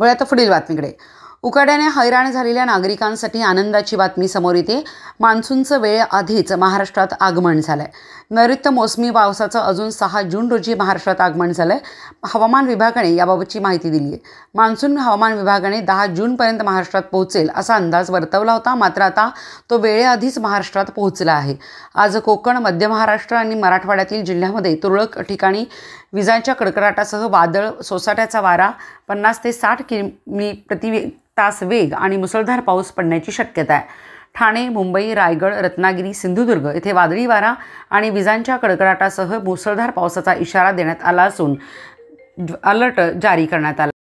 वळूया आता पुढील बातमीकडे उकाड्याने हैराण झालेल्या नागरिकांसाठी आनंदाची बातमी समोर येते मान्सूनचं वेळ आधीच महाराष्ट्रात आगमन झालं आहे नैऋत्य मोसमी पावसाचं अजून सहा जून रोजी महाराष्ट्रात आगमन झालं आहे हवामान विभागाने याबाबतची माहिती दिली आहे मान्सून हवामान विभागाने दहा जूनपर्यंत महाराष्ट्रात पोहोचेल असा अंदाज वर्तवला होता मात्र आता तो वेळेआधीच महाराष्ट्रात पोहोचला आहे आज कोकण मध्य महाराष्ट्र आणि मराठवाड्यातील जिल्ह्यामध्ये तुरळक ठिकाणी विजांच्या कडकडाटासह वादळ सोसाट्याचा वारा पन्नास ते साठ किमी प्रति तास वेग आणि मुसळधार पाऊस पडण्याची शक्यता आहे ठाणे मुंबई रायगड रत्नागिरी सिंधुदुर्ग येथे वादळी वारा आणि विजांच्या कडकडाटासह मुसळधार पावसाचा इशारा देण्यात आला असून अलर्ट जारी करण्यात आला